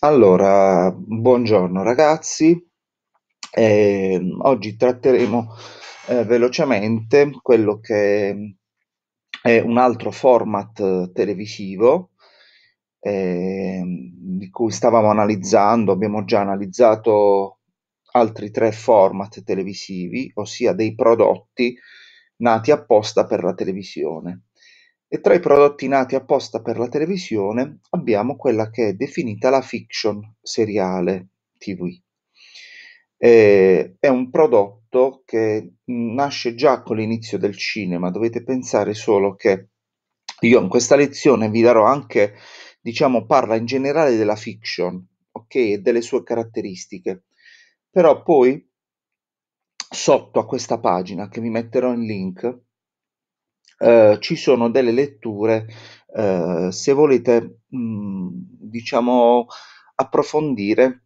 Allora, buongiorno ragazzi, eh, oggi tratteremo eh, velocemente quello che è un altro format eh, televisivo eh, di cui stavamo analizzando, abbiamo già analizzato altri tre format televisivi, ossia dei prodotti nati apposta per la televisione. E tra i prodotti nati apposta per la televisione abbiamo quella che è definita la fiction seriale TV. Eh, è un prodotto che nasce già con l'inizio del cinema, dovete pensare solo che io in questa lezione vi darò anche, diciamo, parla in generale della fiction, ok, e delle sue caratteristiche. Però poi sotto a questa pagina che vi metterò in link eh, ci sono delle letture, eh, se volete, mh, mm, diciamo, approfondire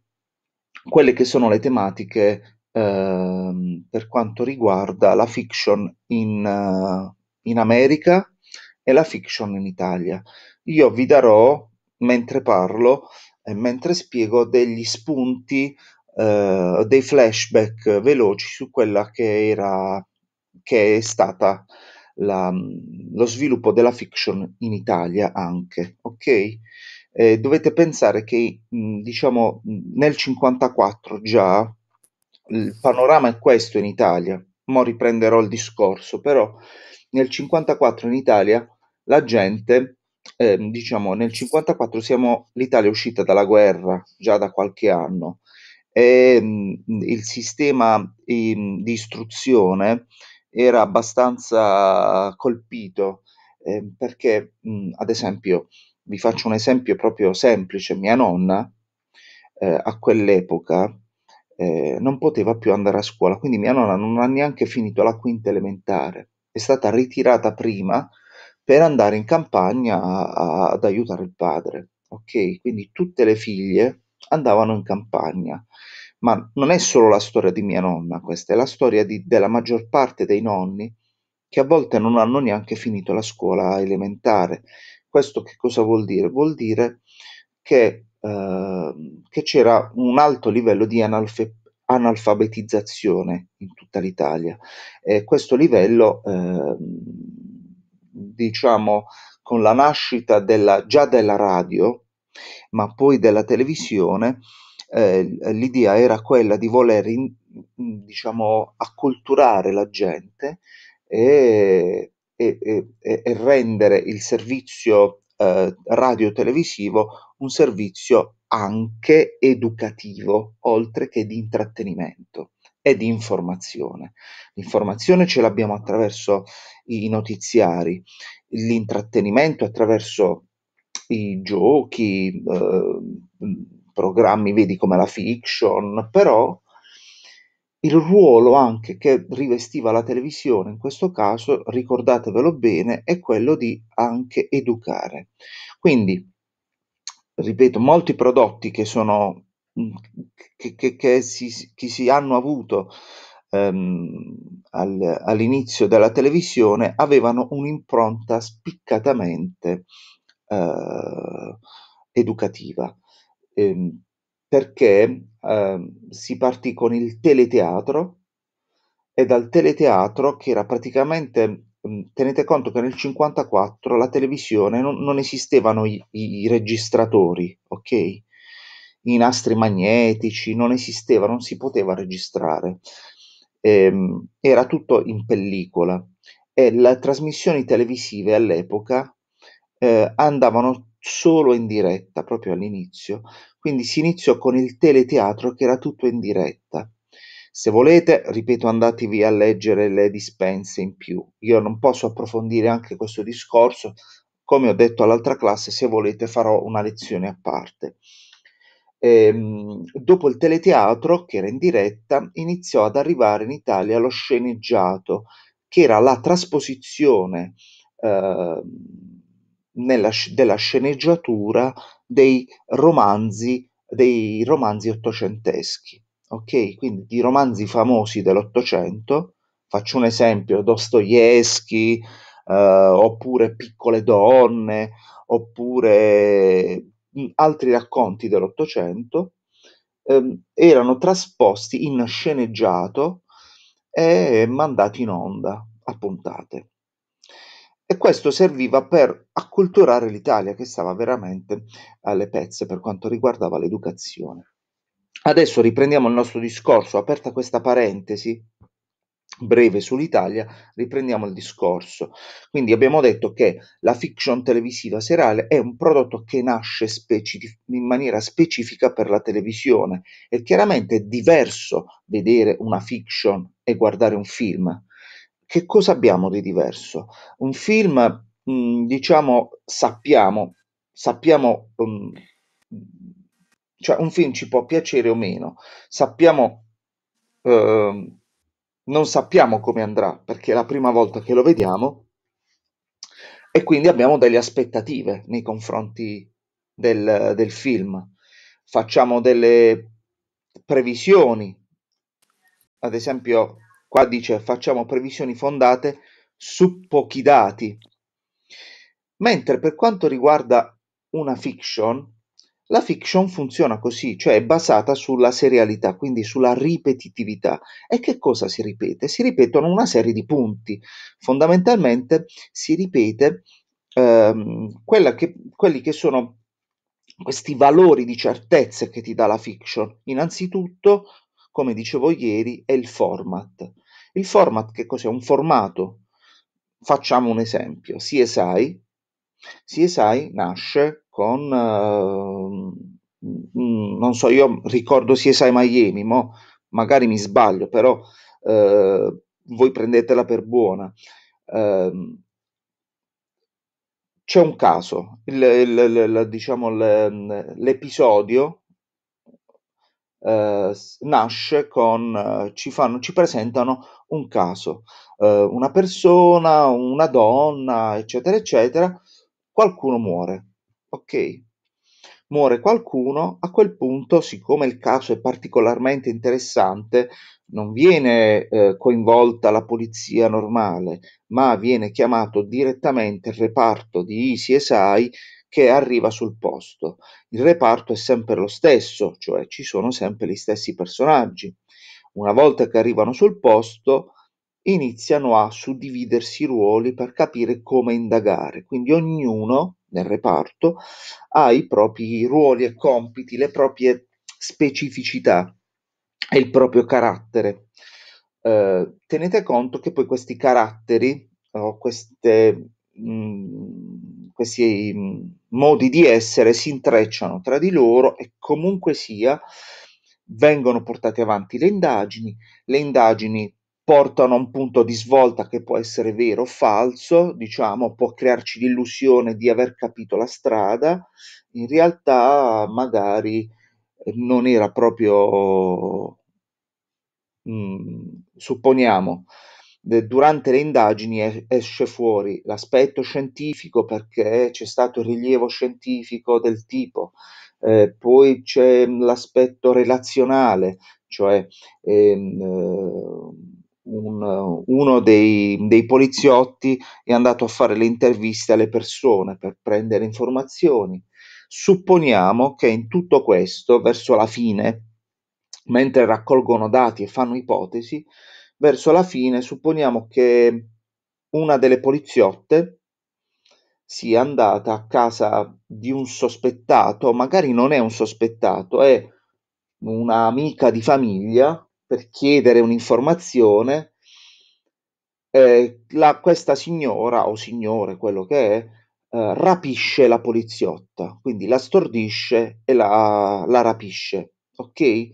quelle che sono le tematiche eh, per quanto riguarda la fiction in, uh, in America e la fiction in Italia. Io vi darò, mentre parlo e mentre spiego, degli spunti Uh, dei flashback veloci su quella che era che è stata la, lo sviluppo della fiction in Italia anche, ok? Eh, dovete pensare che, mh, mm, diciamo, mm, nel 54 già il panorama è questo in Italia, mo riprenderò il discorso, però nel 54 in Italia la gente, eh, diciamo, nel 54 siamo, l'Italia è uscita dalla guerra già da qualche anno e mh, mm, il sistema in, ehm, di istruzione era abbastanza colpito eh, perché, mh, mhmm, ad esempio, vi faccio un esempio proprio semplice, mia nonna eh, a quell'epoca eh, non poteva più andare a scuola, quindi mia nonna non ha neanche finito la quinta elementare, è stata ritirata prima per andare in campagna a, a, ad aiutare il padre, ok? Quindi tutte le figlie andavano in campagna. Ma non è solo la storia di mia nonna questa, è la storia di, della maggior parte dei nonni che a volte non hanno neanche finito la scuola elementare. Questo che cosa vuol dire? Vuol dire che, eh, che c'era un alto livello di analfe- analfabetizzazione in tutta l'Italia. E questo livello, eh, diciamo, con la nascita della, già della radio, ma poi della televisione, eh, l'idea era quella di voler in, diciamo, acculturare la gente e, e, e, e rendere il servizio eh, radio-televisivo un servizio anche educativo, oltre che di intrattenimento e di informazione. L'informazione ce l'abbiamo attraverso i notiziari, l'intrattenimento attraverso i giochi, eh, programmi, vedi come la fiction, però il ruolo anche che rivestiva la televisione in questo caso, ricordatevelo bene, è quello di anche educare. Quindi, ripeto, molti prodotti che sono mm, che, che, che si, che si hanno avuto ehm, al, all'inizio della televisione avevano un'impronta spiccatamente eh, educativa eh, perché eh, si partì con il teleteatro e dal teleteatro che era praticamente tenete conto che nel 1954 la televisione non, non esistevano i, i, registratori, ok? I nastri magnetici non esistevano, non si poteva registrare, ehm, era tutto in pellicola e le trasmissioni televisive all'epoca eh, andavano solo in diretta, proprio all'inizio, quindi si iniziò con il teleteatro che era tutto in diretta. Se volete, ripeto, andatevi a leggere le dispense in più. Io non posso approfondire anche questo discorso, come ho detto all'altra classe, se volete farò una lezione a parte. Ehm, dopo il teleteatro, che era in diretta, iniziò ad arrivare in Italia lo sceneggiato, che era la trasposizione eh, della sceneggiatura dei romanzi, dei romanzi ottocenteschi. Ok, quindi di romanzi famosi dell'Ottocento, faccio un esempio, Dostoevsky, eh, oppure Piccole donne, oppure mm, altri racconti dell'Ottocento, ehm, erano trasposti in sceneggiato e mandati in onda a puntate e questo serviva per acculturare l'Italia che stava veramente alle pezze per quanto riguardava l'educazione. Adesso riprendiamo il nostro discorso, aperta questa parentesi breve sull'Italia, riprendiamo il discorso. Quindi abbiamo detto che la fiction televisiva serale è un prodotto che nasce specif- in maniera specifica per la televisione e chiaramente è diverso vedere una fiction e guardare un film che cosa abbiamo di diverso? Un film, mh, mm, diciamo, sappiamo, sappiamo, um, cioè un film ci può piacere o meno, sappiamo, uh, non sappiamo come andrà perché è la prima volta che lo vediamo e quindi abbiamo delle aspettative nei confronti del, del film, facciamo delle previsioni, ad esempio Qua dice facciamo previsioni fondate su pochi dati. Mentre per quanto riguarda una fiction, la fiction funziona così, cioè è basata sulla serialità, quindi sulla ripetitività. E che cosa si ripete? Si ripetono una serie di punti. Fondamentalmente si ripete ehm, che, quelli che sono questi valori di certezze che ti dà la fiction. Innanzitutto, come dicevo ieri, è il format. Il format che cos'è? Un formato. Facciamo un esempio. CSI. CSI nasce con... Uh, non so, io ricordo CSI Miami, mo magari mi sbaglio, però eh, voi prendetela per buona. Eh, c'è un caso, il, il, il, diciamo mm, l'episodio eh, nasce con, eh, ci, fanno, ci presentano un caso, eh, una persona, una donna, eccetera, eccetera, qualcuno muore, ok? Muore qualcuno, a quel punto, siccome il caso è particolarmente interessante, non viene eh, coinvolta la polizia normale, ma viene chiamato direttamente il reparto di ISI e SAI che arriva sul posto. Il reparto è sempre lo stesso, cioè ci sono sempre gli stessi personaggi. Una volta che arrivano sul posto, iniziano a suddividersi i ruoli per capire come indagare. Quindi ognuno nel reparto ha i propri ruoli e compiti, le proprie specificità e il proprio carattere. Eh, tenete conto che poi questi caratteri o queste mh, mm, questi modi di essere si intrecciano tra di loro e comunque sia vengono portate avanti le indagini, le indagini portano a un punto di svolta che può essere vero o falso, diciamo, può crearci l'illusione di aver capito la strada, in realtà magari eh, non era proprio, mh, supponiamo, durante le indagini esce fuori l'aspetto scientifico perché c'è stato il rilievo scientifico del tipo, eh, poi c'è l'aspetto relazionale, cioè ehm, eh, un, uno dei, dei, poliziotti è andato a fare le interviste alle persone per prendere informazioni. Supponiamo che in tutto questo, verso la fine, mentre raccolgono dati e fanno ipotesi, verso la fine supponiamo che una delle poliziotte sia andata a casa di un sospettato, magari non è un sospettato, è un'amica di famiglia per chiedere un'informazione. Eh, la, questa signora o signore, quello che è, eh, rapisce la poliziotta, quindi la stordisce e la, la rapisce. Ok?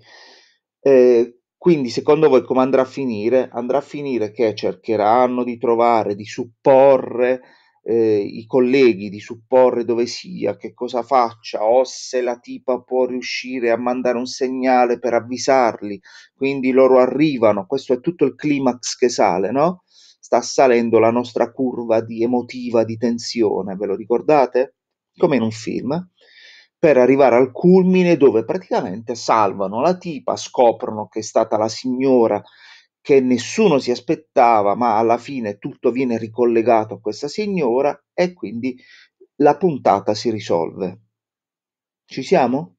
Eh, quindi secondo voi come andrà a finire? Andrà a finire che cercheranno di trovare, di supporre eh, i colleghi, di supporre dove sia, che cosa faccia o se la tipa può riuscire a mandare un segnale per avvisarli. Quindi loro arrivano, questo è tutto il climax che sale, no? Sta salendo la nostra curva di emotiva, di tensione, ve lo ricordate? Come in un film per arrivare al culmine dove praticamente salvano la tipa, scoprono che è stata la signora che nessuno si aspettava, ma alla fine tutto viene ricollegato a questa signora e quindi la puntata si risolve. Ci siamo?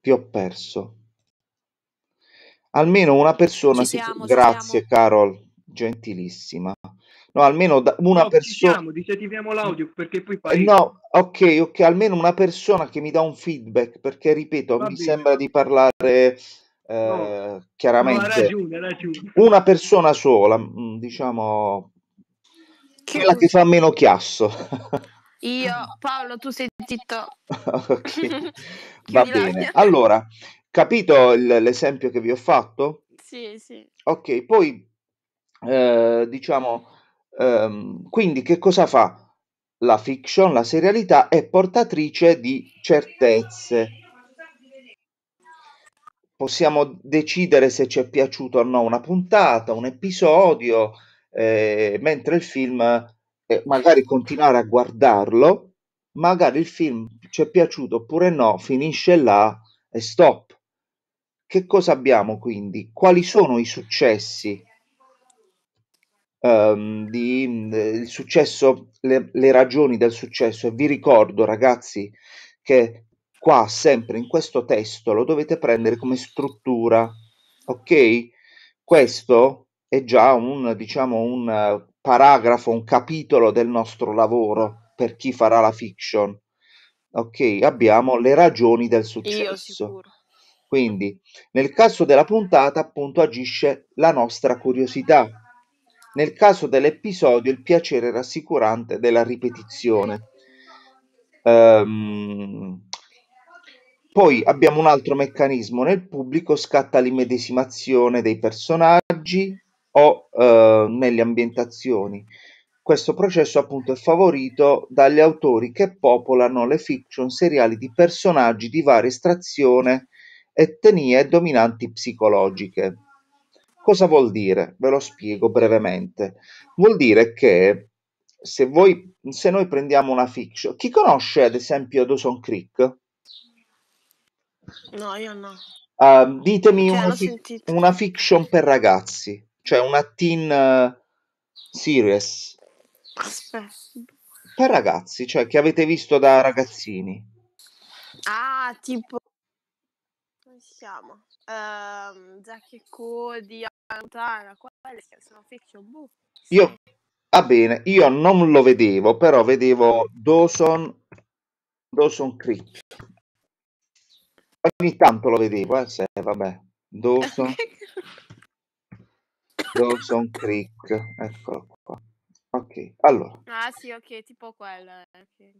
Ti ho perso. Almeno una persona Ci si... siamo, ci grazie siamo. Carol, gentilissima no, almeno una no, persona. Diciamo, disattiviamo l'audio perché poi fai. No, ok, ok, almeno una persona che mi dà un feedback perché ripeto, Va mi bene. sembra di parlare. Eh, no. chiaramente no, ragione, ragione. una persona sola mm, diciamo che quella che fa meno chiasso io Paolo tu sei zitto okay. va bene allora capito il, l'esempio che vi ho fatto sì sì ok poi eh, diciamo Ehm, quindi che cosa fa? La fiction, la serialità è portatrice di certezze. Possiamo decidere se ci è piaciuto o no una puntata, un episodio, eh, mentre il film, eh, magari continuare a guardarlo, magari il film ci è piaciuto oppure no, finisce là e stop. Che cosa abbiamo quindi? Quali sono i successi? ehm, di eh, il successo, le, le ragioni del successo. E vi ricordo, ragazzi, che qua sempre in questo testo lo dovete prendere come struttura, ok? Questo è già un, diciamo, un eh, paragrafo, un capitolo del nostro lavoro per chi farà la fiction. Ok, abbiamo le ragioni del successo. Quindi, nel caso della puntata, appunto, agisce la nostra curiosità nel caso dell'episodio il piacere rassicurante della ripetizione. Um, poi abbiamo un altro meccanismo, nel pubblico scatta l'immedesimazione dei personaggi o eh, nelle ambientazioni. Questo processo appunto è favorito dagli autori che popolano le fiction seriali di personaggi di varia estrazione, etnie e dominanti psicologiche. Cosa vuol dire? Ve lo spiego brevemente. Vuol dire che se, voi, se noi prendiamo una fiction, chi conosce ad esempio Dawson Creek? No, io no. Uh, ditemi una, fi- una, fiction per ragazzi, cioè una teen uh, series. Aspetta. Per ragazzi, cioè che avete visto da ragazzini. Ah, tipo... Come si chiama? um, ehm, Zack e Cody, Antana, quelle sono fiction book. Io, va ah, bene, io non lo vedevo, però vedevo Dawson, Dawson Creek. Ogni tanto lo vedevo, eh, se, vabbè, Dawson, Dawson Creek, eccolo qua. Ok, allora. Ah sì, ok, tipo quella. Eh, okay.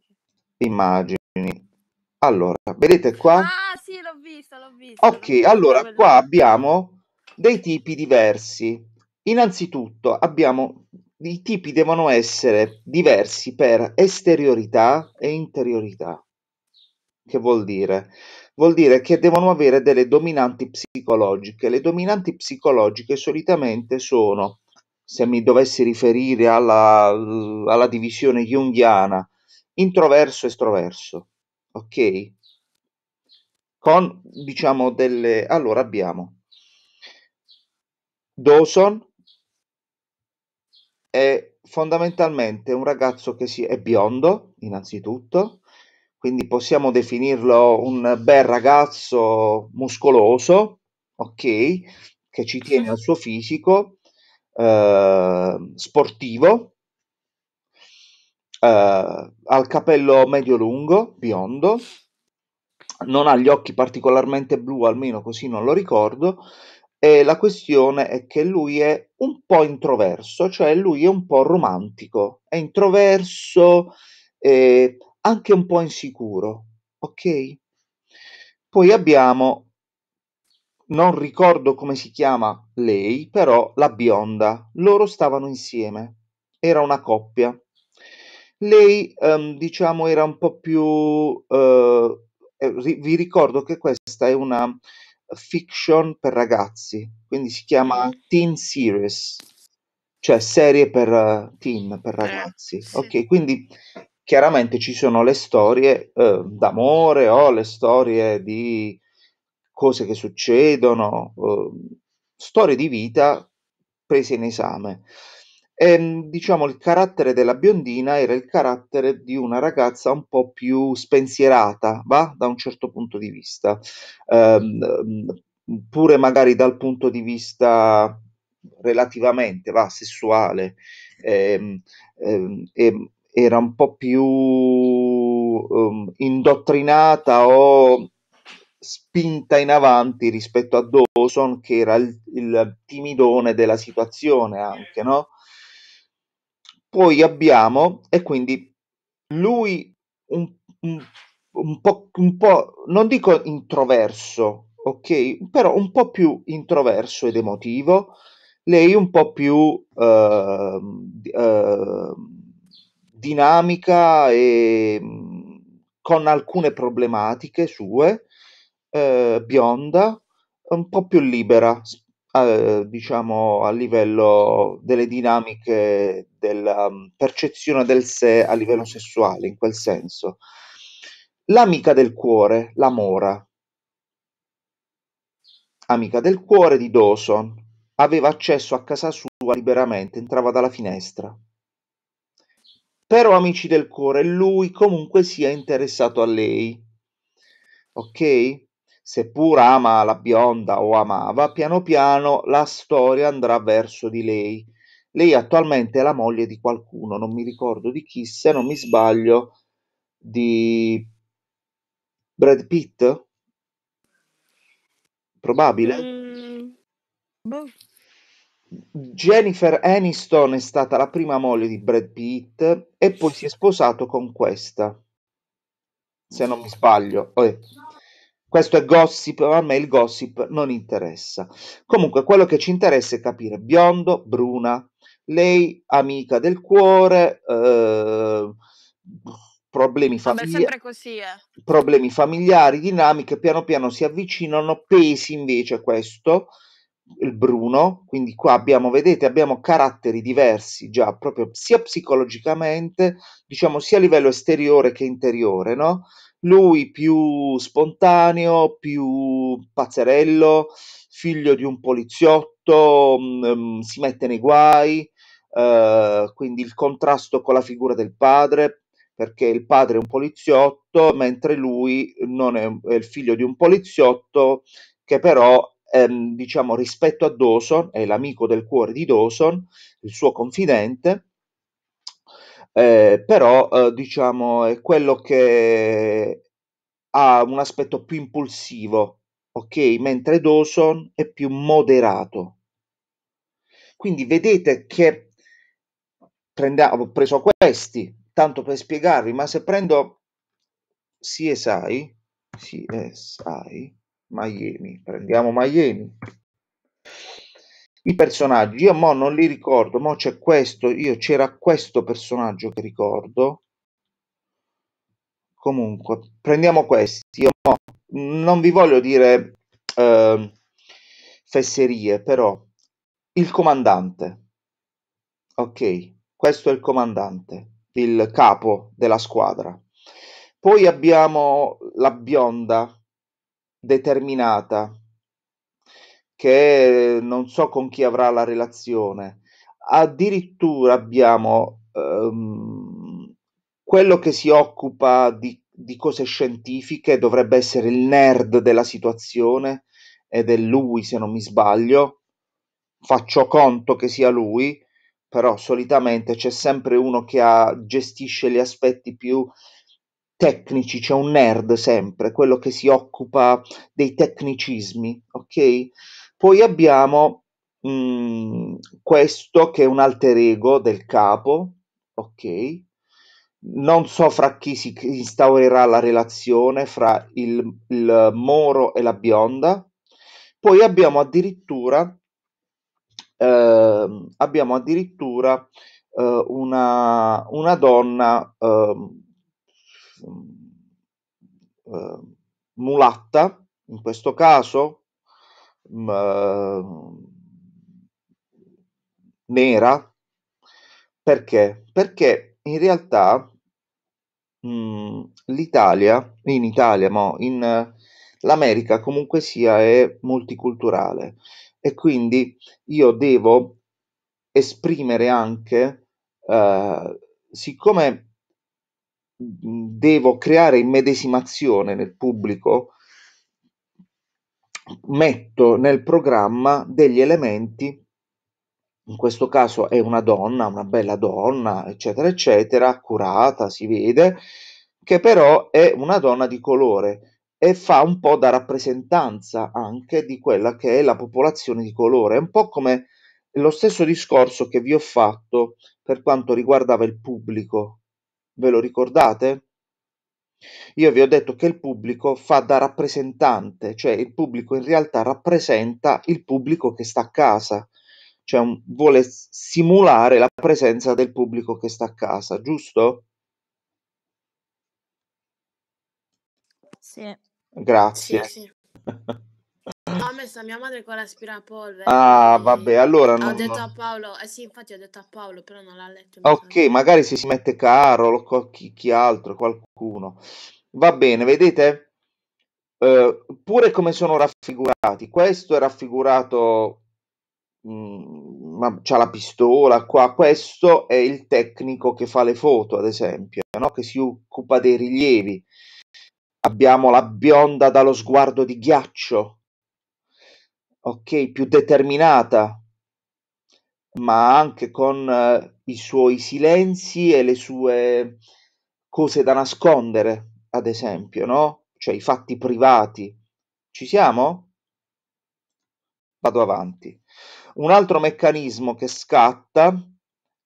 Immagini. Allora, vedete qua? Ah, sì, l'ho visto, l'ho visto. Ok, l'ho visto, allora quello. qua abbiamo dei tipi diversi. Innanzitutto abbiamo i tipi devono essere diversi per esteriorità e interiorità. Che vuol dire? Vuol dire che devono avere delle dominanti psicologiche. Le dominanti psicologiche solitamente sono, se mi dovessi riferire alla, alla divisione junghiana, introverso-estroverso ok? Con, diciamo, delle... Allora abbiamo Dawson è fondamentalmente un ragazzo che si... è biondo, innanzitutto, quindi possiamo definirlo un bel ragazzo muscoloso, ok? Che ci tiene al suo fisico, eh, sportivo, eh, ha il capello medio lungo, biondo, non ha gli occhi particolarmente blu, almeno così non lo ricordo, e la questione è che lui è un po' introverso, cioè lui è un po' romantico, è introverso, e anche un po' insicuro, ok? Poi abbiamo, non ricordo come si chiama lei, però la bionda, loro stavano insieme, era una coppia. Lei, ehm, diciamo, era un po' più... eh, eh vi ricordo che questa è una fiction per ragazzi, quindi si chiama mm-hmm. Teen Series, cioè serie per eh, teen, per Eh, ragazzi. sì. Ok, quindi chiaramente ci sono le storie eh, d'amore o le storie di cose che succedono, ehm, storie di vita prese in esame. Ehm, diciamo il carattere della biondina era il carattere di una ragazza un po' più spensierata, va? Da un certo punto di vista. Ehm, mhmm, pure magari dal punto di vista relativamente, va, sessuale. Ehm, ehm, ehm era un po' più um, indottrinata o spinta in avanti rispetto a Dawson, che era il, il timidone della situazione anche, no? Poi abbiamo, e quindi lui un, un, un, po', un po', non dico introverso, ok? Però un po' più introverso ed emotivo, lei un po' più eh, eh, dinamica e con alcune problematiche sue, eh, bionda, un po' più libera, a, diciamo, a livello delle dinamiche della um, percezione del sé a livello sessuale, in quel senso. L'amica del cuore, la Mora, amica del cuore di Dawson, aveva accesso a casa sua liberamente, entrava dalla finestra. Però, amici del cuore, lui comunque si è interessato a lei. Ok? seppur ama la bionda o amava, piano piano la storia andrà verso di lei. Lei attualmente è la moglie di qualcuno, non mi ricordo di chi, se non mi sbaglio, di Brad Pitt? Probabile? Mm. Boh. Jennifer Aniston è stata la prima moglie di Brad Pitt e poi si è sposato con questa, se non mi sbaglio. Oh, eh. Questo è gossip, ma a me il gossip non interessa. Comunque, quello che ci interessa è capire biondo, bruna, lei amica del cuore, eh, problemi, famiglia- così, eh. problemi familiari, dinamiche, piano piano si avvicinano, pesi invece questo, il Bruno, quindi qua abbiamo, vedete, abbiamo caratteri diversi già proprio sia psicologicamente, diciamo sia a livello esteriore che interiore, no? Lui più spontaneo, più pazzerello, figlio di un poliziotto, mh, mm, mm, si mette nei guai, eh, quindi il contrasto con la figura del padre, perché il padre è un poliziotto, mentre lui non è, è il figlio di un poliziotto che però mm, diciamo rispetto a Dawson, è l'amico del cuore di Dawson, il suo confidente, eh, però eh, diciamo è quello che ha un aspetto più impulsivo, ok? Mentre Dawson è più moderato. Quindi vedete che prendiamo, ho preso questi, tanto per spiegarvi, ma se prendo CSI, CSI, Miami, prendiamo Miami, i personaggi. Io mo non li ricordo, mo c'è questo, io c'era questo personaggio che ricordo. Comunque, prendiamo questi. Io mo non vi voglio dire eh, fesserie, però il comandante. Ok, questo è il comandante, il capo della squadra. Poi abbiamo la bionda determinata che non so con chi avrà la relazione. Addirittura abbiamo ehm, quello che si occupa di, di, cose scientifiche, dovrebbe essere il nerd della situazione, ed è lui se non mi sbaglio, faccio conto che sia lui, però solitamente c'è sempre uno che ha, gestisce gli aspetti più tecnici, c'è un nerd sempre, quello che si occupa dei tecnicismi, ok? Poi abbiamo mh, mm, questo che è un alter ego del capo, ok? Non so fra chi si instaurerà la relazione fra il, il moro e la bionda. Poi abbiamo addirittura, eh, abbiamo addirittura eh, una, una, donna eh, mulatta, in questo caso mh, nera. Perché? Perché in realtà mh, l'Italia, in Italia, ma in, l'America comunque sia è multiculturale e quindi io devo esprimere anche, eh, siccome devo creare immedesimazione nel pubblico, metto nel programma degli elementi, in questo caso è una donna, una bella donna, eccetera, eccetera, curata, si vede, che però è una donna di colore e fa un po' da rappresentanza anche di quella che è la popolazione di colore, è un po' come lo stesso discorso che vi ho fatto per quanto riguardava il pubblico. Ve lo ricordate? Io vi ho detto che il pubblico fa da rappresentante, cioè il pubblico in realtà rappresenta il pubblico che sta a casa, cioè un- vuole simulare la presenza del pubblico che sta a casa, giusto? Sì. Sì, Grazie. sì. questo, mia madre con l'aspirapolvere. Ah, vabbè, allora... Ho non... detto a Paolo, eh sì, infatti ho detto a Paolo, però non l'ha letto. Ok, so. magari se si mette caro o chi, chi, altro, qualcuno. Va bene, vedete? Eh, pure come sono raffigurati. Questo è raffigurato... Mh, mm, ma c'ha la pistola qua. Questo è il tecnico che fa le foto, ad esempio, no? che si occupa dei rilievi. Abbiamo la bionda dallo sguardo di ghiaccio, ok, più determinata, ma anche con eh, i suoi silenzi e le sue cose da nascondere, ad esempio, no? Cioè i fatti privati. Ci siamo? Vado avanti. Un altro meccanismo che scatta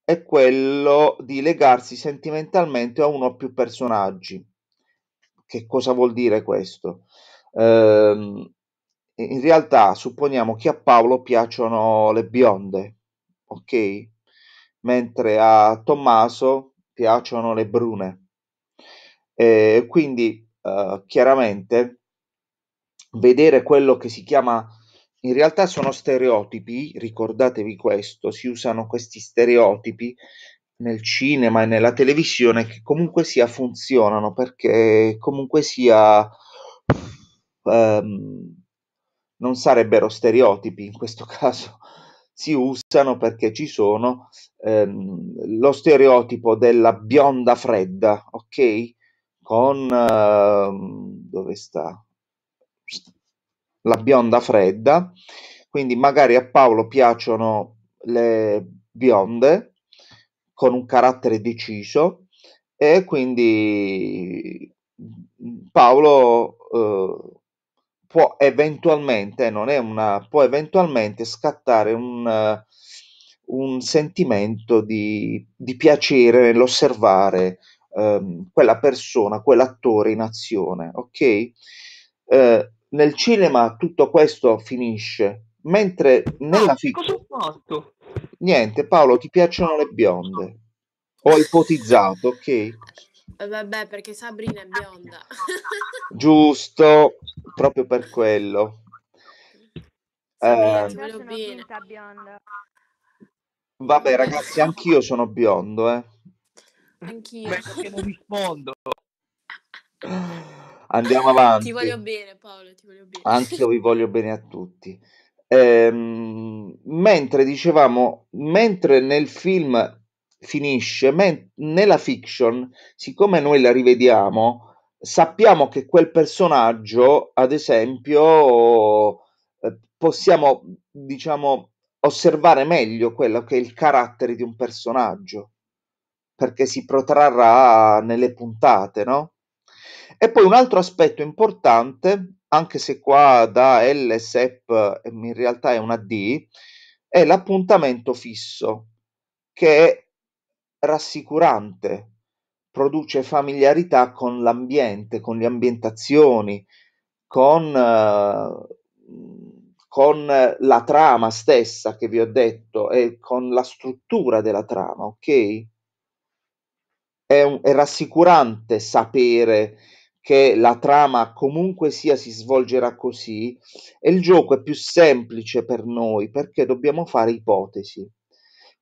è quello di legarsi sentimentalmente a uno o più personaggi. Che cosa vuol dire questo? Eh, in realtà supponiamo che a Paolo piacciono le bionde, ok? Mentre a Tommaso piacciono le brune. E quindi eh, chiaramente vedere quello che si chiama in realtà sono stereotipi, ricordatevi questo, si usano questi stereotipi nel cinema e nella televisione che comunque sia funzionano perché comunque sia ehm, non sarebbero stereotipi in questo caso, si usano perché ci sono ehm, lo stereotipo della bionda fredda, ok? Con ehm, dove sta? La bionda fredda. Quindi magari a Paolo piacciono le bionde con un carattere deciso e quindi Paolo eh, può eventualmente, non è una, può eventualmente scattare un, un sentimento di, di piacere nell'osservare ehm, quella persona, quell'attore in azione, ok? Eh, nel cinema tutto questo finisce, mentre nella fiction... Niente, Paolo, ti piacciono le bionde. Ho ipotizzato, ok? Eh, vabbè, perché Sabrina è bionda. Giusto, proprio per quello. Sabrina, eh, sono bionda. Vabbè, ragazzi, anch'io sono biondo, eh. Anch'io. Beh, perché non rispondo. Andiamo avanti. Ti voglio bene, Paolo, ti voglio bene. Anch'io vi voglio bene a tutti. Ehm, mentre dicevamo, mentre nel film finisce, ma nella fiction, siccome noi la rivediamo, sappiamo che quel personaggio, ad esempio, eh, possiamo, diciamo, osservare meglio quello che è il carattere di un personaggio, perché si protrarrà nelle puntate, no? E poi un altro aspetto importante, anche se qua da LSEP eh, in realtà è una D, è l'appuntamento fisso, che rassicurante, produce familiarità con l'ambiente, con le ambientazioni, con, eh, con la trama stessa che vi ho detto e con la struttura della trama, ok? È, un, è rassicurante sapere che la trama comunque sia si svolgerà così e il gioco è più semplice per noi perché dobbiamo fare ipotesi.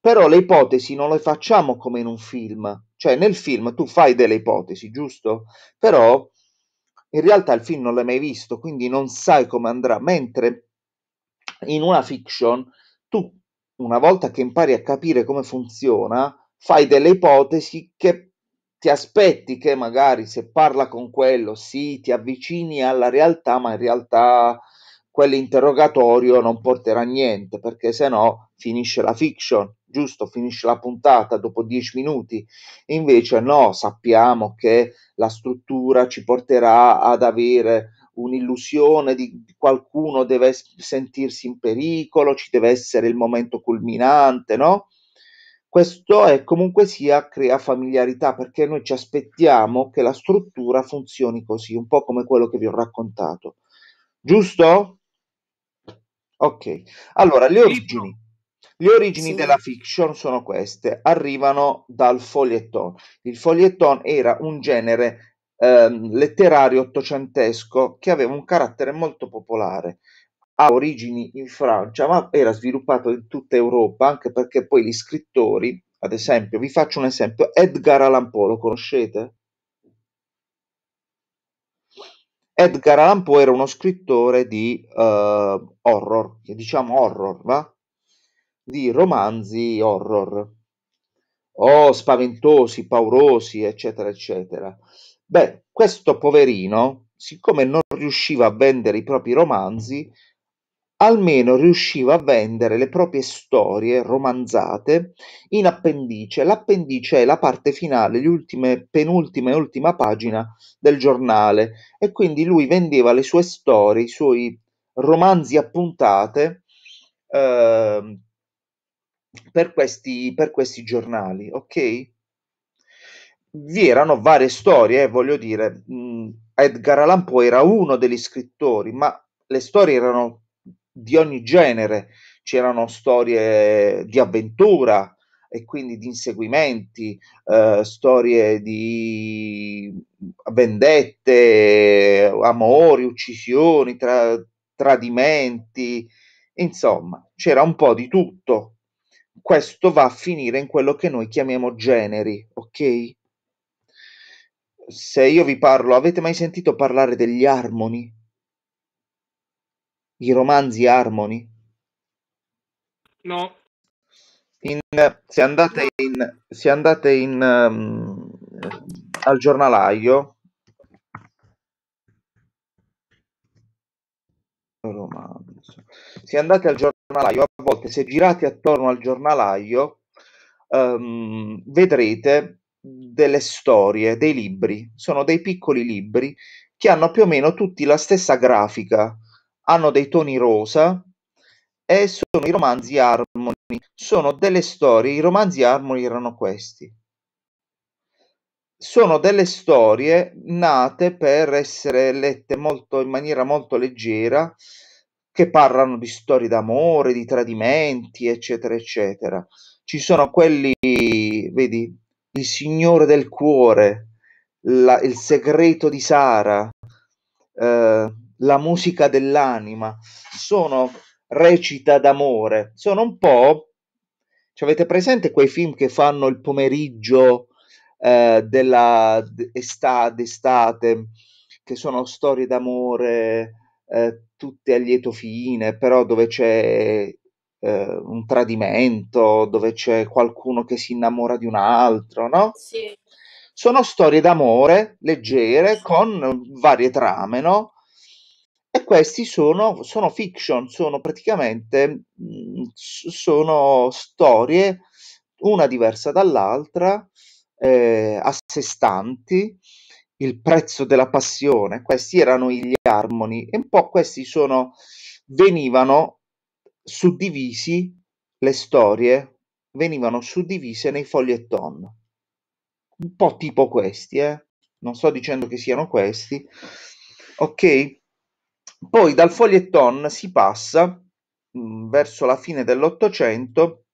Però le ipotesi non le facciamo come in un film, cioè nel film tu fai delle ipotesi, giusto? Però in realtà il film non l'hai mai visto, quindi non sai come andrà, mentre in una fiction tu una volta che impari a capire come funziona, fai delle ipotesi che ti aspetti che magari se parla con quello sì, ti avvicini alla realtà, ma in realtà quell'interrogatorio non porterà a niente, perché se no finisce la fiction giusto, finisce la puntata dopo dieci minuti. Invece no, sappiamo che la struttura ci porterà ad avere un'illusione di qualcuno deve sentirsi in pericolo, ci deve essere il momento culminante, no? Questo è comunque sia crea familiarità perché noi ci aspettiamo che la struttura funzioni così, un po' come quello che vi ho raccontato. Giusto? Ok. Allora, le origini le origini sì. della fiction sono queste, arrivano dal foglietton. Il foglietton era un genere ehm, letterario ottocentesco che aveva un carattere molto popolare. Ha origini in Francia, ma era sviluppato in tutta Europa, anche perché poi gli scrittori, ad esempio, vi faccio un esempio, Edgar Allan Poe, lo conoscete? Edgar Allan Poe era uno scrittore di uh, horror, diciamo horror, va? di romanzi horror. Oh, spaventosi, paurosi, eccetera, eccetera. Beh, questo poverino, siccome non riusciva a vendere i propri romanzi, almeno riusciva a vendere le proprie storie romanzate in appendice. L'appendice è la parte finale, l'ultima, penultima e ultima pagina del giornale e quindi lui vendeva le sue storie, i suoi romanzi appuntate eh, per questi, per questi giornali, ok? Vi erano varie storie, eh, voglio dire, mm, Edgar Allan Poe era uno degli scrittori, ma le storie erano di ogni genere, c'erano storie di avventura e quindi di inseguimenti, eh, storie di vendette, amori, uccisioni, tra, tradimenti, insomma, c'era un po' di tutto questo va a finire in quello che noi chiamiamo generi, ok? Se io vi parlo, avete mai sentito parlare degli armoni? I romanzi armoni? No. In, se andate in, se andate in um, al giornalaio romanzo. Se andate al giornale giornalaio, a volte se girate attorno al giornalaio ehm, vedrete delle storie, dei libri, sono dei piccoli libri che hanno più o meno tutti la stessa grafica, hanno dei toni rosa e sono i romanzi Harmony, sono delle storie, i romanzi Harmony erano questi. Sono delle storie nate per essere lette molto, in maniera molto leggera, che parlano di storie d'amore, di tradimenti, eccetera, eccetera. Ci sono quelli, vedi, il Signore del Cuore, la, il segreto di Sara, eh, la musica dell'anima, sono recita d'amore, sono un po'... Ci avete presente quei film che fanno il pomeriggio eh, della, d'estate, d'estate, che sono storie d'amore, eh, tutte a lieto fine, però dove c'è eh, un tradimento, dove c'è qualcuno che si innamora di un altro, no? Sì. Sono storie d'amore leggere con varie trame, no? E questi sono, sono fiction, sono praticamente mh, mm, sono storie una diversa dall'altra, eh, a sé stanti, il prezzo della passione, questi erano gli armoni e un po' questi sono, venivano suddivisi, le storie venivano suddivise nei foglieton, un po' tipo questi, eh? non sto dicendo che siano questi, ok? Poi dal foglieton si passa mh, mm, verso la fine dell'Ottocento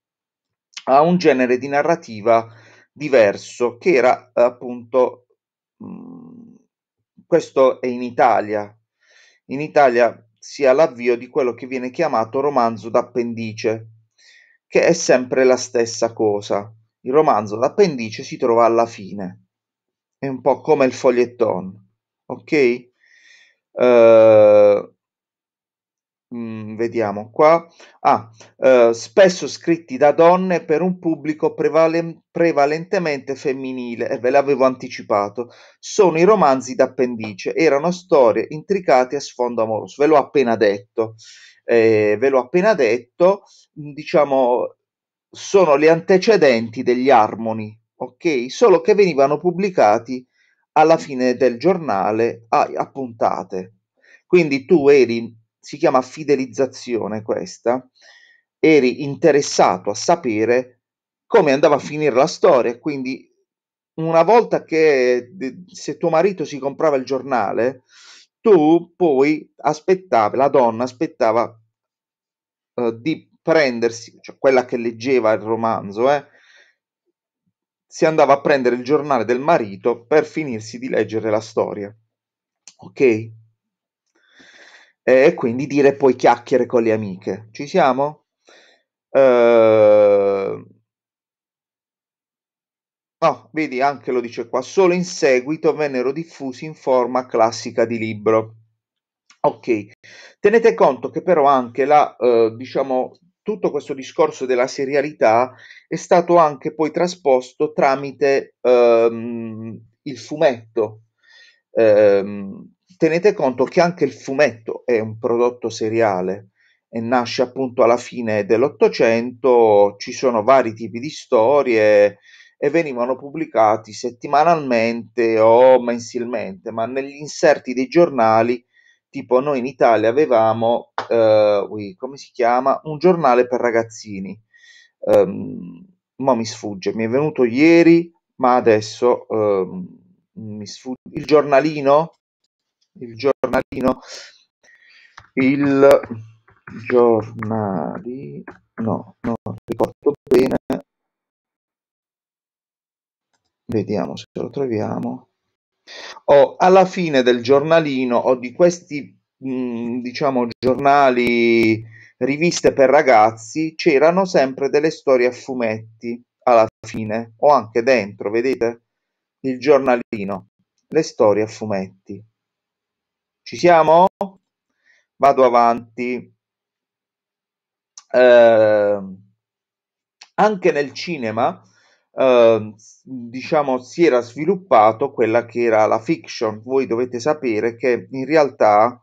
a un genere di narrativa diverso che era appunto Mhmm, questo è in Italia. In Italia si ha l'avvio di quello che viene chiamato romanzo d'appendice, che è sempre la stessa cosa. Il romanzo d'appendice si trova alla fine, è un po' come il foglietton, ok? Uh, Mm, vediamo qua. Ah, eh, spesso scritti da donne per un pubblico prevalen- prevalentemente femminile, e eh, ve l'avevo anticipato. Sono i romanzi d'appendice, erano storie intricate a sfondo amoroso, ve l'ho appena detto. Eh, ve l'ho appena detto, mm, diciamo, sono gli antecedenti degli armoni ok? Solo che venivano pubblicati alla fine del giornale a, a puntate. Quindi tu eri si chiama fidelizzazione questa, eri interessato a sapere come andava a finire la storia, quindi una volta che se tuo marito si comprava il giornale, tu poi aspettavi, la donna aspettava uh, di prendersi, cioè quella che leggeva il romanzo, eh, si andava a prendere il giornale del marito per finirsi di leggere la storia. Ok? Eh, e quindi dire poi chiacchiere con le amiche. Ci siamo? Uh... No, vedi, anche lo dice qua, solo in seguito vennero diffusi in forma classica di libro. Ok, tenete conto che però anche la, eh, diciamo, tutto questo discorso della serialità è stato anche poi trasposto tramite ehm, il fumetto, ehm, tenete conto che anche il fumetto è un prodotto seriale e nasce appunto alla fine dell'Ottocento, ci sono vari tipi di storie e venivano pubblicati settimanalmente o mensilmente, ma negli inserti dei giornali, tipo noi in Italia avevamo, eh, ui, come si chiama, un giornale per ragazzini. Um, ehm, ma mi sfugge, mi è venuto ieri, ma adesso um, mi sfugge il giornalino il giornalino, il giornalino, no, non ricordo bene, vediamo se lo troviamo, o oh, alla fine del giornalino o di questi, mh, mm, diciamo, giornali, riviste per ragazzi, c'erano sempre delle storie a fumetti alla fine o anche dentro, vedete? Il giornalino, le storie a fumetti. Ci siamo? Vado avanti. Eh, anche nel cinema, eh, diciamo, si era sviluppato quella che era la fiction. Voi dovete sapere che in realtà,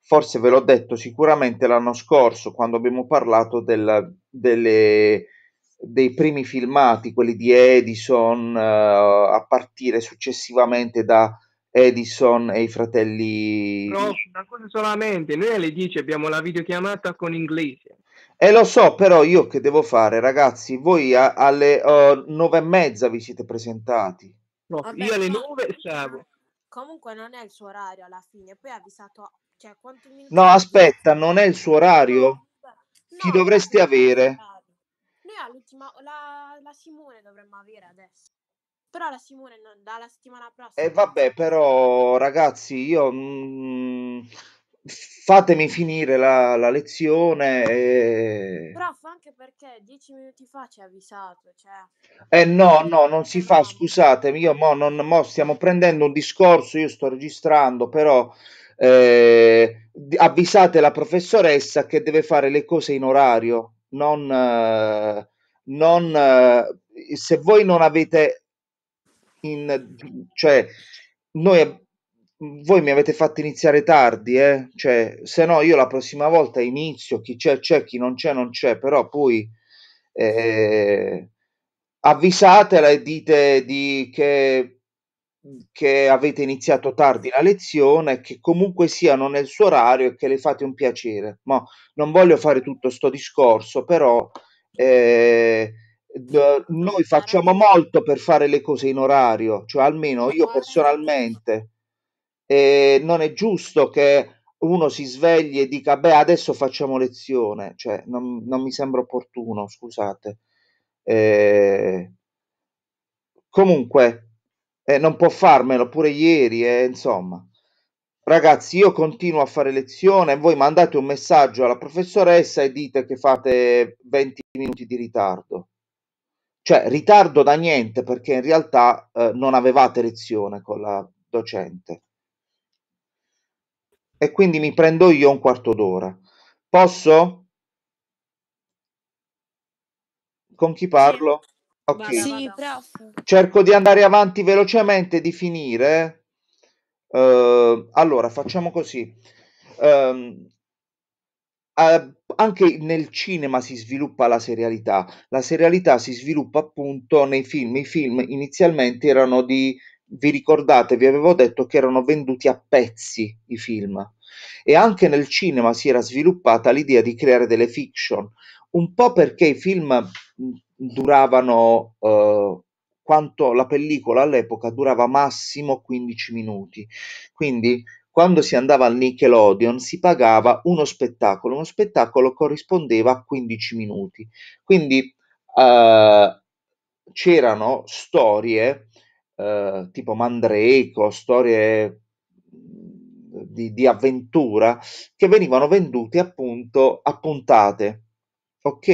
forse ve l'ho detto sicuramente l'anno scorso, quando abbiamo parlato del, delle dei primi filmati, quelli di Edison, eh, a partire successivamente da Edison e i fratelli... No, una cosa solamente, noi alle 10 abbiamo la videochiamata con inglese. E eh, lo so, però io che devo fare, ragazzi? Voi a, alle uh, nove e mezza vi siete presentati. No, Vabbè, io alle nove stavo. Comunque non è il suo orario alla fine, poi ha avvisato... Cioè, no, aspetta, non è il suo orario? No, Chi dovreste avere? Noi all'ultima... La, la Simone dovremmo avere adesso. Però la Simone non, la settimana prossima. E eh, vabbè, però ragazzi, io... Mh, mm, fatemi finire la, la lezione. E... Prof, anche perché dieci minuti fa ci ha avvisato. Cioè... Eh no, cioè, no, non si fa, scusatemi, io mo, non, mo stiamo prendendo un discorso, io sto registrando, però... Eh, avvisate la professoressa che deve fare le cose in orario, non, eh, non eh, se voi non avete in, cioè, noi, voi mi avete fatto iniziare tardi, eh? cioè, se no io la prossima volta inizio, chi c'è c'è, chi non c'è non c'è, però poi eh, avvisatela e dite di, che, che avete iniziato tardi la lezione, che comunque siano nel suo orario e che le fate un piacere. Ma non voglio fare tutto sto discorso, però... Eh, eh, noi facciamo molto per fare le cose in orario, cioè almeno io personalmente eh, non è giusto che uno si svegli e dica beh adesso facciamo lezione, cioè non, non mi sembra opportuno, scusate. Eh, comunque eh, non può farmelo pure ieri, eh, insomma. Ragazzi, io continuo a fare lezione, voi mandate un messaggio alla professoressa e dite che fate 20 minuti di ritardo. Cioè, ritardo da niente perché in realtà eh, non avevate lezione con la docente. E quindi mi prendo io un quarto d'ora. Posso? Con chi parlo? Ok. Sì, Cerco di andare avanti velocemente, di finire. Uh, allora, facciamo così. Um, a- ehm, anche nel cinema si sviluppa la serialità. La serialità si sviluppa appunto nei film. I film inizialmente erano di vi ricordate, vi avevo detto che erano venduti a pezzi i film e anche nel cinema si era sviluppata l'idea di creare delle fiction, un po' perché i film mm, duravano eh, quanto la pellicola all'epoca durava massimo 15 minuti, quindi quando si andava al Nickelodeon si pagava uno spettacolo, uno spettacolo corrispondeva a 15 minuti, quindi eh, c'erano storie eh, tipo Mandrake o storie mm, di, di, avventura che venivano vendute appunto a puntate. Ok?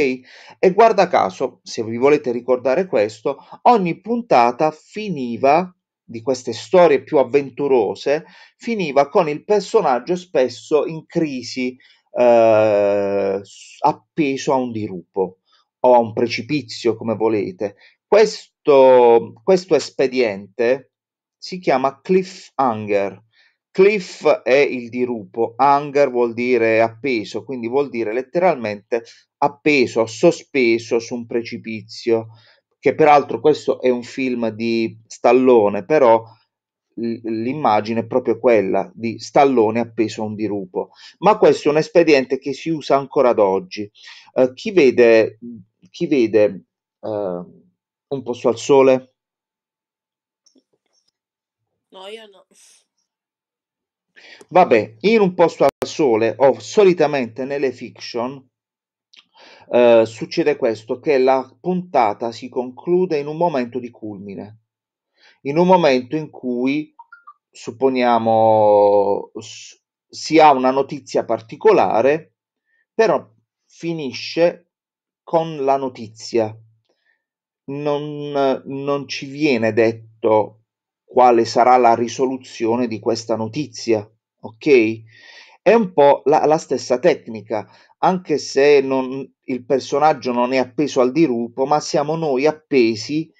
E guarda caso, se vi volete ricordare questo, ogni puntata finiva di queste storie più avventurose finiva con il personaggio spesso in crisi eh, appeso a un dirupo o a un precipizio come volete questo, questo espediente si chiama cliffhanger cliff è il dirupo hanger vuol dire appeso quindi vuol dire letteralmente appeso sospeso su un precipizio che peraltro questo è un film di Stallone, però l'immagine è proprio quella di Stallone appeso a un dirupo. Ma questo è un espediente che si usa ancora ad oggi. Eh, chi vede, chi vede eh, un posto al sole? No, io no. Vabbè, in un posto al sole o solitamente nelle fiction eh, succede questo, che la puntata si conclude in un momento di culmine, in un momento in cui, supponiamo, si ha una notizia particolare, però finisce con la notizia. Non, non ci viene detto quale sarà la risoluzione di questa notizia, ok? È un po' la, la stessa tecnica, anche se non, il personaggio non è appeso al dirupo, ma siamo noi appesi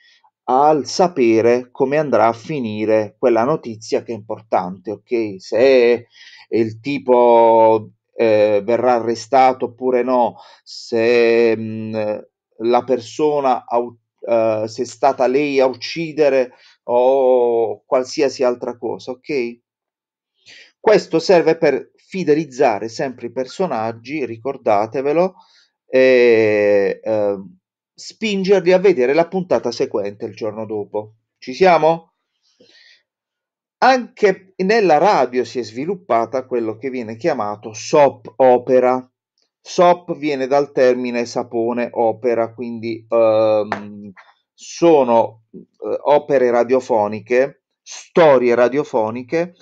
al sapere come andrà a finire quella notizia che è importante, ok? Se il tipo eh, verrà arrestato oppure no, se mh, mm, la persona ha, uh, eh, se è stata lei a uccidere o qualsiasi altra cosa, ok? Questo serve per fidelizzare sempre i personaggi, ricordatevelo, e eh, spingerli a vedere la puntata seguente il giorno dopo. Ci siamo? Anche nella radio si è sviluppata quello che viene chiamato soap opera. Sop viene dal termine sapone opera, quindi ehm, sono eh, opere radiofoniche, storie radiofoniche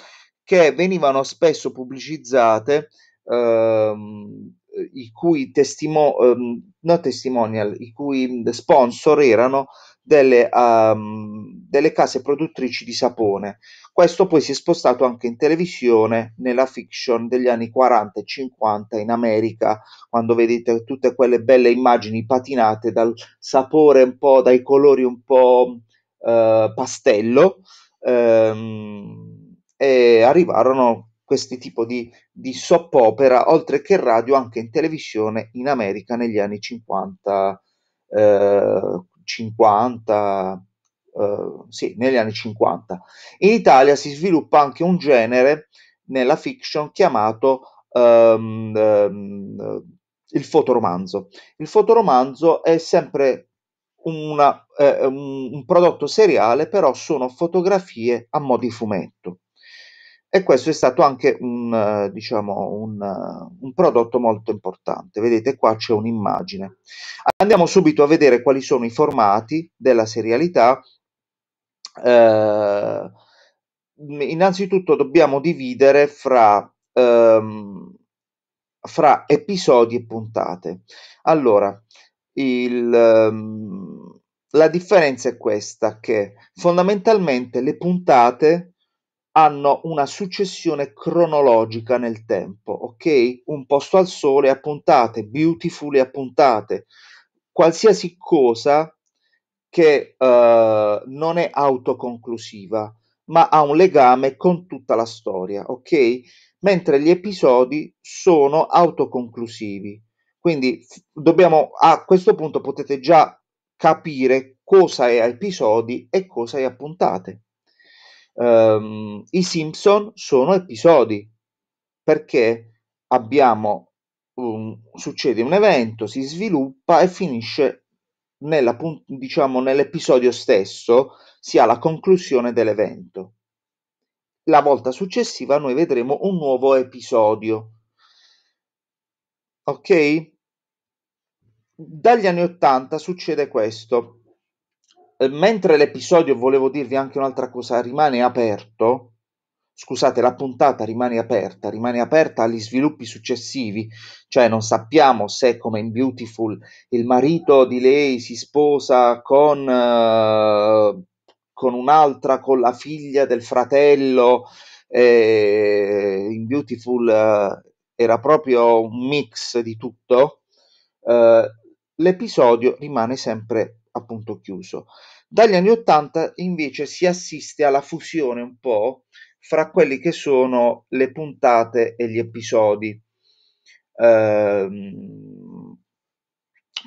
che venivano spesso pubblicizzate ehm, eh, i cui testimo, um, ehm, no testimonial, i cui sponsor erano delle, um, delle, case produttrici di sapone. Questo poi si è spostato anche in televisione, nella fiction degli anni 40 e 50 in America, quando vedete tutte quelle belle immagini patinate dal sapore un po', dai colori un po' uh, pastello, um, e arrivarono questi tipi di, di soap opera, oltre che radio, anche in televisione in America negli anni 50, eh, 50 eh, sì, negli anni 50. In Italia si sviluppa anche un genere nella fiction chiamato ehm, ehm, il fotoromanzo. Il fotoromanzo è sempre una, eh, un, un prodotto seriale, però sono fotografie a mo' di fumetto e questo è stato anche un, eh, diciamo, un, eh, un, prodotto molto importante. Vedete qua c'è un'immagine. Andiamo subito a vedere quali sono i formati della serialità. Eh, innanzitutto dobbiamo dividere fra, ehm, fra episodi e puntate. Allora, il, ehm, la differenza è questa, che fondamentalmente le puntate hanno una successione cronologica nel tempo, ok? Un posto al sole a puntate, beautifully a puntate, qualsiasi cosa che uh, non è autoconclusiva, ma ha un legame con tutta la storia, ok? Mentre gli episodi sono autoconclusivi. Quindi dobbiamo a questo punto potete già capire cosa è a episodi e cosa è a puntate ehm, i Simpson sono episodi perché abbiamo um, succede un evento, si sviluppa e finisce nella, diciamo, nell'episodio stesso, si ha la conclusione dell'evento. La volta successiva noi vedremo un nuovo episodio. Ok? Dagli anni 80 succede questo eh, mentre l'episodio, volevo dirvi anche un'altra cosa, rimane aperto, scusate, la puntata rimane aperta, rimane aperta agli sviluppi successivi, cioè non sappiamo se come in Beautiful il marito di lei si sposa con, eh, con un'altra, con la figlia del fratello, eh, in Beautiful eh, era proprio un mix di tutto, eh, l'episodio rimane sempre appunto chiuso. Dagli anni Ottanta invece si assiste alla fusione un po' fra quelli che sono le puntate e gli episodi. Ehm,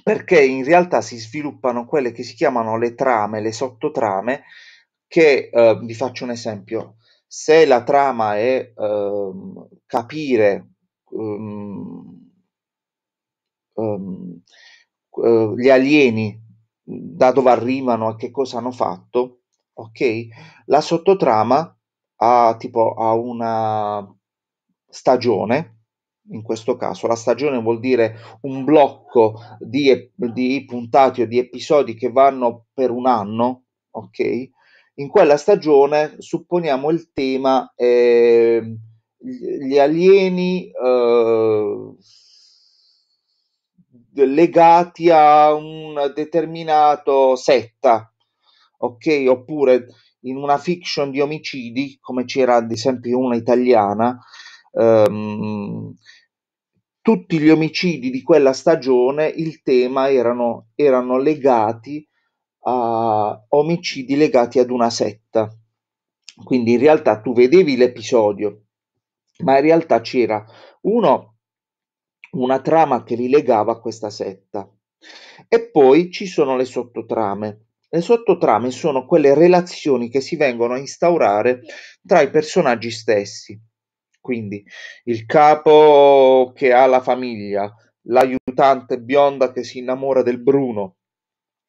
perché in realtà si sviluppano quelle che si chiamano le trame, le sottotrame, che eh, vi faccio un esempio. Se la trama è eh, capire um, um, gli alieni da dove arrivano e che cosa hanno fatto, ok? La sottotrama ha tipo ha una stagione, in questo caso la stagione vuol dire un blocco di, di puntati o di episodi che vanno per un anno, ok? In quella stagione supponiamo il tema eh, gli alieni eh, legati a un determinato setta, ok? Oppure in una fiction di omicidi, come c'era ad esempio una italiana, ehm, tutti gli omicidi di quella stagione il tema erano, erano legati a omicidi legati ad una setta. Quindi in realtà tu vedevi l'episodio, ma in realtà c'era uno una trama che li legava a questa setta. E poi ci sono le sottotrame. Le sottotrame sono quelle relazioni che si vengono a instaurare tra i personaggi stessi. Quindi il capo che ha la famiglia, l'aiutante bionda che si innamora del Bruno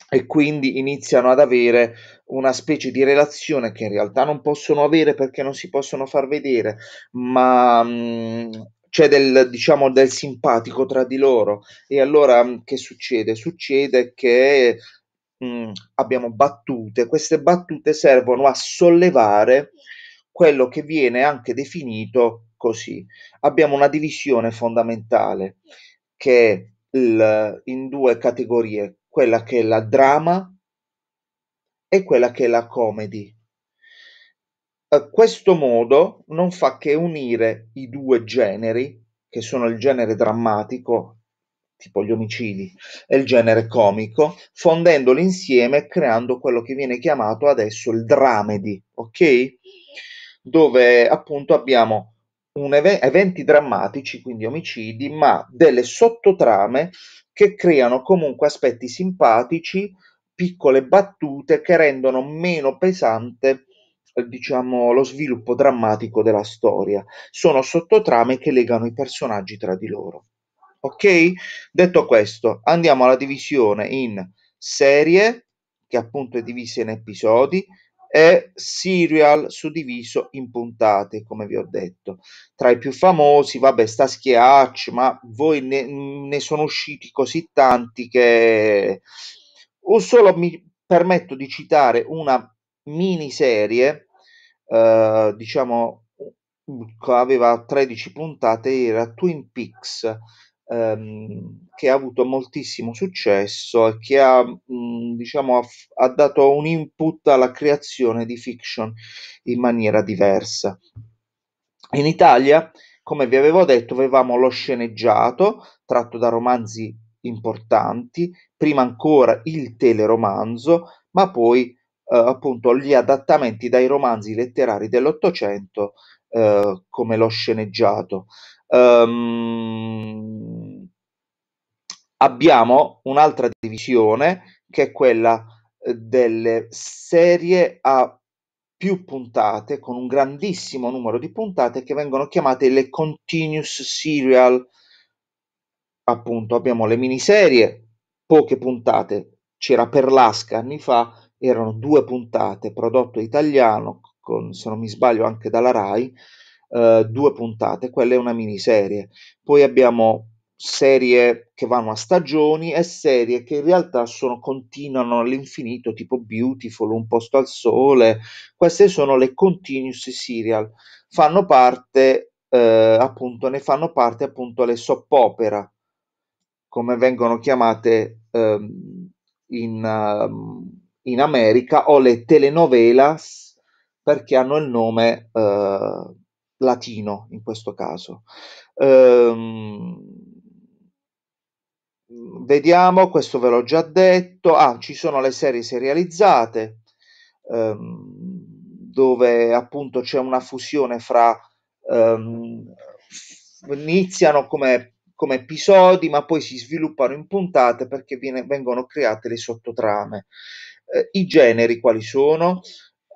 e quindi iniziano ad avere una specie di relazione che in realtà non possono avere perché non si possono far vedere, ma mh, mm, c'è cioè del, diciamo, del simpatico tra di loro. E allora mm, che succede? Succede che mh, mm, abbiamo battute, queste battute servono a sollevare quello che viene anche definito così. Abbiamo una divisione fondamentale che è il, in due categorie, quella che è la drama e quella che è la comedy. Eh, questo modo non fa che unire i due generi, che sono il genere drammatico, tipo gli omicidi, e il genere comico, fondendoli insieme e creando quello che viene chiamato adesso il dramedy, ok? Dove appunto abbiamo ev- eventi drammatici, quindi omicidi, ma delle sottotrame che creano comunque aspetti simpatici, piccole battute che rendono meno pesante diciamo, lo sviluppo drammatico della storia. Sono sottotrame che legano i personaggi tra di loro. Ok? Detto questo, andiamo alla divisione in serie, che appunto è divisa in episodi, e serial suddiviso in puntate, come vi ho detto. Tra i più famosi, vabbè, sta Schiacci, ma voi ne, ne, sono usciti così tanti che... O solo mi permetto di citare una miniserie eh, diciamo, aveva 13 puntate, era Twin Peaks, ehm, che ha avuto moltissimo successo e che ha, mh, diciamo, ha, ha dato un input alla creazione di fiction in maniera diversa. In Italia, come vi avevo detto, avevamo lo sceneggiato, tratto da romanzi importanti, prima ancora il teleromanzo, ma poi eh, appunto gli adattamenti dai romanzi letterari dell'Ottocento eh, come lo sceneggiato. Um, abbiamo un'altra divisione che è quella eh, delle serie a più puntate, con un grandissimo numero di puntate che vengono chiamate le continuous serial. Appunto, abbiamo le miniserie, poche puntate, c'era per l'asca anni fa, erano due puntate prodotto italiano, con, se non mi sbaglio anche dalla RAI, eh, due puntate, quella è una miniserie. Poi abbiamo serie che vanno a stagioni e serie che in realtà sono, continuano all'infinito, tipo Beautiful, Un posto al sole, queste sono le continuous serial, fanno parte eh, appunto, ne fanno parte appunto le soap opera, come vengono chiamate ehm, in, uh, in America o le telenovelas perché hanno il nome eh, latino in questo caso. Ehm, vediamo, questo ve l'ho già detto. Ah, ci sono le serie serializzate ehm, dove appunto c'è una fusione fra ehm, iniziano come come episodi, ma poi si sviluppano in puntate perché viene, vengono create le sottotrame. Eh, I generi quali sono?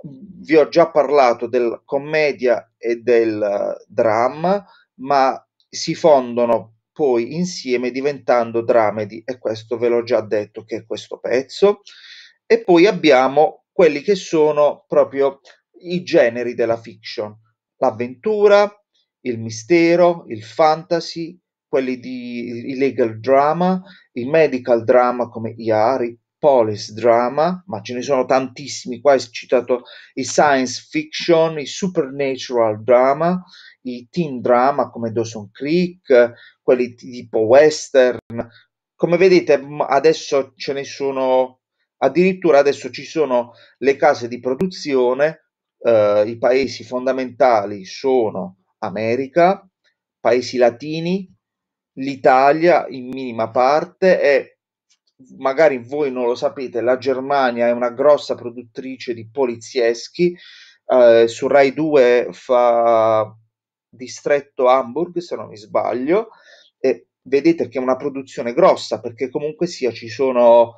Vi ho già parlato della commedia e del eh, dramma, ma si fondono poi insieme diventando dramedy e questo ve l'ho già detto che è questo pezzo. E poi abbiamo quelli che sono proprio i generi della fiction, l'avventura, il mistero, il fantasy, quelli di legal drama, il medical drama come IARI, police drama, ma ce ne sono tantissimi, qua è citato i science fiction, i supernatural drama, i teen drama come Dawson Creek, quelli tipo western. Come vedete adesso ce ne sono, addirittura adesso ci sono le case di produzione, eh, i paesi fondamentali sono America, paesi latini, l'Italia in minima parte e magari voi non lo sapete, la Germania è una grossa produttrice di polizieschi. Eh, su Rai 2 fa Distretto Hamburg, se non mi sbaglio, e vedete che è una produzione grossa perché comunque sia ci sono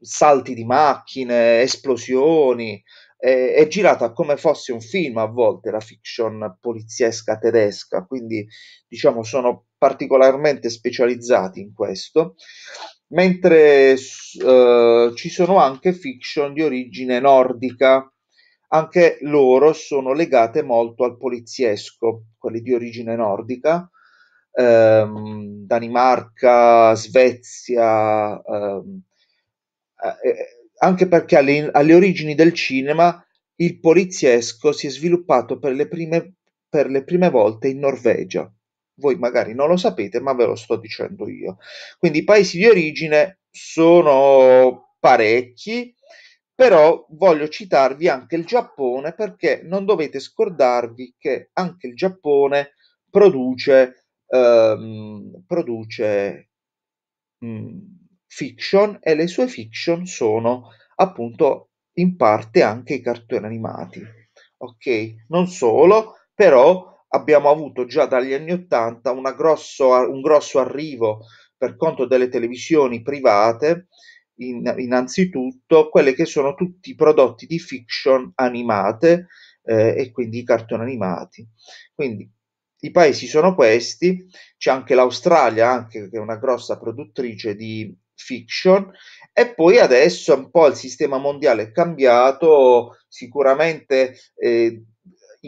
salti di macchine, esplosioni. è girata come fosse un film a volte la fiction poliziesca tedesca, quindi diciamo sono particolarmente specializzati in questo mentre eh, ci sono anche fiction di origine nordica, anche loro sono legate molto al poliziesco, quelli di origine nordica, ehm, Danimarca, Svezia, ehm, eh, eh anche perché alle, alle, origini del cinema il poliziesco si è sviluppato per le prime, per le prime volte in Norvegia voi magari non lo sapete, ma ve lo sto dicendo io. Quindi i paesi di origine sono parecchi, però voglio citarvi anche il Giappone perché non dovete scordarvi che anche il Giappone produce, ehm, produce mh, mm, fiction e le sue fiction sono appunto in parte anche i cartoni animati. Ok, non solo, però abbiamo avuto già dagli anni Ottanta un grosso arrivo per conto delle televisioni private, in, innanzitutto quelli che sono tutti i prodotti di fiction animate eh, e quindi i cartoni animati. Quindi i paesi sono questi, c'è anche l'Australia, anche, che è una grossa produttrice di fiction e poi adesso un po' il sistema mondiale è cambiato, sicuramente... Eh,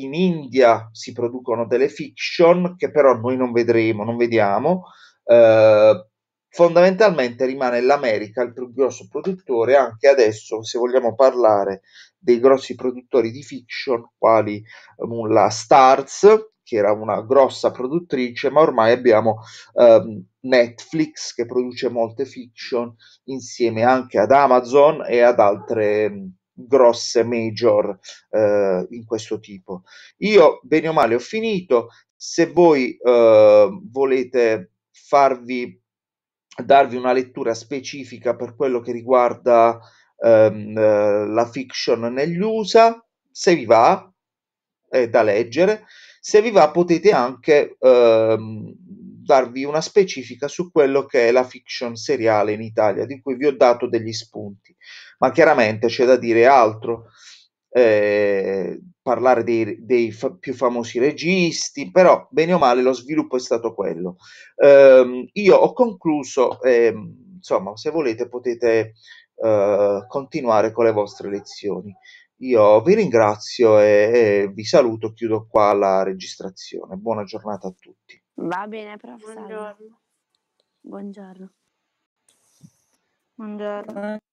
in India si producono delle fiction che però noi non vedremo, non vediamo. Eh, fondamentalmente rimane l'America il più grosso produttore anche adesso se vogliamo parlare dei grossi produttori di fiction quali eh, um, la Stars che era una grossa produttrice ma ormai abbiamo um, Netflix che produce molte fiction insieme anche ad Amazon e ad altre um, grosse major eh, in questo tipo. Io bene o male ho finito, se voi eh, volete farvi darvi una lettura specifica per quello che riguarda ehm, eh, la fiction negli USA, se vi va, è da leggere, se vi va potete anche ehm, darvi una specifica su quello che è la fiction seriale in Italia, di cui vi ho dato degli spunti. Ma chiaramente c'è da dire altro, eh, parlare dei, dei fa- più famosi registi, però bene o male lo sviluppo è stato quello. Eh, io ho concluso, eh, insomma, se volete potete eh, continuare con le vostre lezioni. Io vi ringrazio e, e vi saluto, chiudo qua la registrazione. Buona giornata a tutti. Va bene, prof. Buongiorno. Buongiorno. Buongiorno.